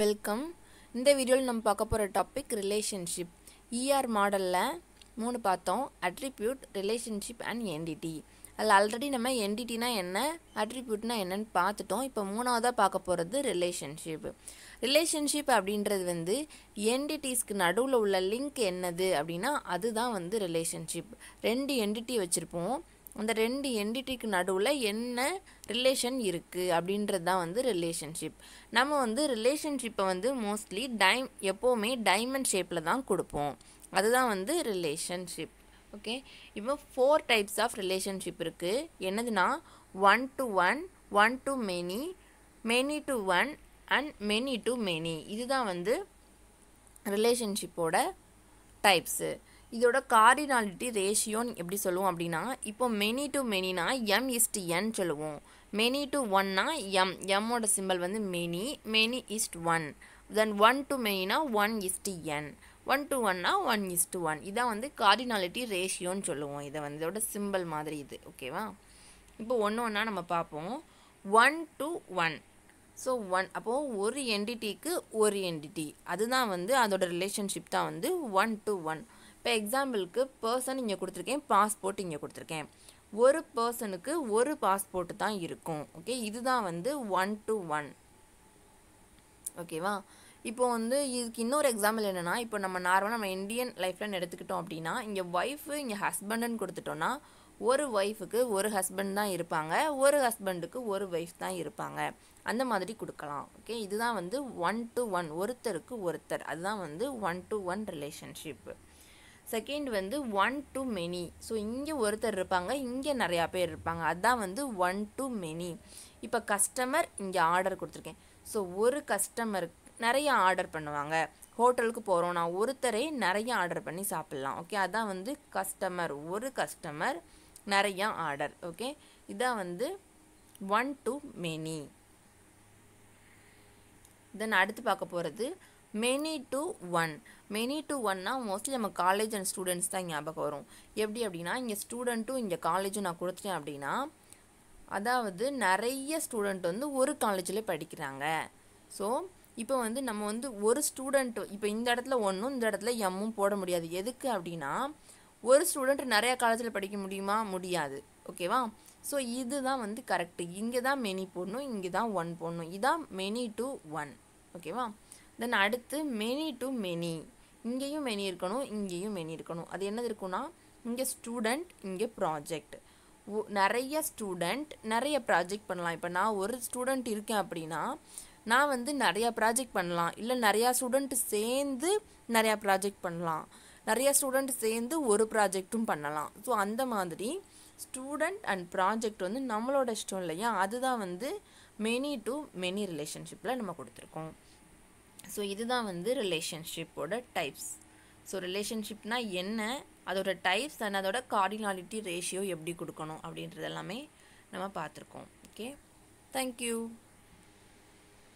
welcome இந்த வீடியோவில் நம்ம பார்க்க போகிற டாபிக் ரிலேஷன்ஷிப் இஆர் மாடலில் மூணு பார்த்தோம் அட்ரிபியூட் ரிலேஷன்ஷிப் அண்ட் என்டிடி அதில் ஆல்ரெடி நம்ம என்டிடினா என்ன அட்ரிபியூட்னா என்னன்னு பார்த்துட்டோம் இப்போ மூணாவதாக பார்க்க போகிறது ரிலேஷன்ஷிப் ரிலேஷன்ஷிப் அப்படின்றது வந்து என்டிடிஸ்க்கு நடுவில் உள்ள லிங்க் என்னது அப்படின்னா அதுதான் வந்து ரிலேஷன்ஷிப் ரெண்டு என்டிட்டி வச்சுருப்போம் அந்த ரெண்டு என்டிட்டிக்கு நடுவில் என்ன ரிலேஷன் இருக்குது அப்படின்றது தான் வந்து ரிலேஷன்ஷிப் நம்ம வந்து ரிலேஷன்ஷிப்பை வந்து மோஸ்ட்லி டைம் எப்போவுமே டைமண்ட் ஷேப்பில் தான் கொடுப்போம் அதுதான் வந்து ரிலேஷன்ஷிப் ஓகே இப்போ ஃபோர் டைப்ஸ் ஆஃப் ரிலேஷன்ஷிப் இருக்குது என்னதுன்னா one to one one to many many to one and many to many இதுதான் வந்து ரிலேஷன்ஷிப்போட டைப்ஸு இதோட கார்டினாலிட்டி ரேஷியோன்னு எப்படி சொல்லுவோம் அப்படின்னா இப்போ மெனி டு மெனினா எம் இஸ்ட் என் சொல்லுவோம் மெனி டு ஒன்னா எம் எம்மோட சிம்பிள் வந்து many many is one then one to மெனினா one is N one to ஒன்னா ஒன் இஸ்ட் ஒன் இதான் வந்து கார்டினாலிட்டி ரேஷியோன்னு சொல்லுவோம் இதை வந்து இதோட சிம்பிள் மாதிரி இது ஓகேவா இப்போ ஒன்று ஒன்றா நம்ம பார்ப்போம் one to one so one அப்போது ஒரு என்டிட்டிக்கு ஒரு என்டிட்டி அதுதான் வந்து அதோட ரிலேஷன்ஷிப் தான் வந்து ஒன் டு ஒன் இப்போ எக்ஸாம்பிளுக்கு பர்சன் இங்கே கொடுத்துருக்கேன் பாஸ்போர்ட் இங்கே கொடுத்துருக்கேன் ஒரு பர்சனுக்கு ஒரு பாஸ்போர்ட் தான் இருக்கும் ஓகே இதுதான் வந்து ஒன் டு ஒன் ஓகேவா இப்போ வந்து இதுக்கு இன்னொரு எக்ஸாம்பிள் என்னென்னா இப்போ நம்ம நார்மலாக நம்ம இந்தியன் லைஃப்லன்னு எடுத்துக்கிட்டோம் அப்படின்னா இங்கே ஒய்ஃபு இங்கே ஹஸ்பண்டுன்னு கொடுத்துட்டோன்னா ஒரு ஒய்ஃபுக்கு ஒரு ஹஸ்பண்ட் தான் இருப்பாங்க ஒரு ஹஸ்பண்டுக்கு ஒரு ஒய்ஃப் தான் இருப்பாங்க அந்த மாதிரி கொடுக்கலாம் ஓகே இதுதான் வந்து ஒன் டு ஒன் ஒருத்தருக்கு ஒருத்தர் அதுதான் வந்து one to one relationship second வந்து ஒன் டு மெனி ஸோ இங்கே ஒருத்தர் இருப்பாங்க இங்கே நிறையா பேர் இருப்பாங்க அதுதான் வந்து ஒன் டு மெனி இப்போ கஸ்டமர் இங்கே ஆர்டர் கொடுத்துருக்கேன் ஸோ ஒரு கஸ்டமருக்கு நிறைய ஆர்டர் பண்ணுவாங்க ஹோட்டலுக்கு போகிறோம் நான் ஒருத்தரே நிறைய ஆர்டர் பண்ணி சாப்பிட்லாம் ஓகே அதான் வந்து கஸ்டமர் ஒரு கஸ்டமர் நிறையா ஆர்டர் ஓகே இதான் வந்து ஒன் டு மெனி தென் அடுத்து பார்க்க போகிறது many to one many to ஒன்னா மோஸ்ட்லி நம்ம காலேஜ் அண்ட் ஸ்டூடெண்ட்ஸ் தான் ஞாபகம் வரும் எப்படி அப்படின்னா இங்கே ஸ்டூடெண்ட்டும் இங்கே காலேஜும் நான் கொடுத்துட்டேன் அப்படின்னா அதாவது நிறைய ஸ்டூடெண்ட் வந்து ஒரு காலேஜில் படிக்கிறாங்க ஸோ இப்போ வந்து நம்ம வந்து ஒரு ஸ்டூடெண்ட் இப்போ இந்த இடத்துல ஒன்றும் இந்த இடத்துல எம்மும் போட முடியாது எதுக்கு அப்படின்னா ஒரு ஸ்டூடெண்ட் நிறையா காலேஜில் படிக்க முடியுமா முடியாது ஓகேவா ஸோ இதுதான் வந்து கரெக்டு இங்கே தான் மெனி போடணும் இங்கே தான் ஒன் போடணும் இதான் மெனி டு ஒன் ஓகேவா தென் அடுத்து மெனி டு மெனி இங்கேயும் மெனி இருக்கணும் இங்கேயும் மெனி இருக்கணும் அது என்னது இருக்குன்னா இங்கே ஸ்டூடெண்ட் இங்கே ப்ராஜெக்ட் நிறைய ஸ்டூடெண்ட் நிறைய ப்ராஜெக்ட் பண்ணலாம் இப்போ நான் ஒரு ஸ்டூடெண்ட் இருக்கேன் அப்படின்னா நான் வந்து நிறையா ப்ராஜெக்ட் பண்ணலாம் இல்லை நிறையா ஸ்டூடெண்ட் சேர்ந்து நிறையா ப்ராஜெக்ட் பண்ணலாம் நிறையா ஸ்டூடெண்ட் சேர்ந்து ஒரு ப்ராஜெக்ட்டும் பண்ணலாம் ஸோ அந்த மாதிரி ஸ்டூடெண்ட் அண்ட் ப்ராஜெக்ட் வந்து நம்மளோட இஷ்டம் இல்லையா அதுதான் வந்து மெனி டு மெனி ரிலேஷன்ஷிப்பில் நம்ம கொடுத்துருக்கோம் ஸோ இதுதான் வந்து ரிலேஷன்ஷிப்போட டைப்ஸ் ஸோ ரிலேஷன்ஷிப்னால் என்ன அதோட டைப்ஸ் அண்ட் அதோட கார்டினாலிட்டி ரேஷியோ எப்படி கொடுக்கணும் அப்படின்றது எல்லாமே நம்ம பார்த்துருக்கோம் ஓகே தேங்க்யூ